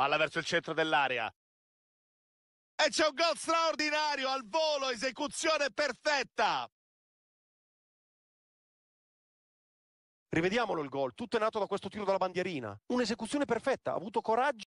Palla verso il centro dell'area. E c'è un gol straordinario al volo, esecuzione perfetta. Rivediamolo il gol, tutto è nato da questo tiro dalla bandierina. Un'esecuzione perfetta, ha avuto coraggio.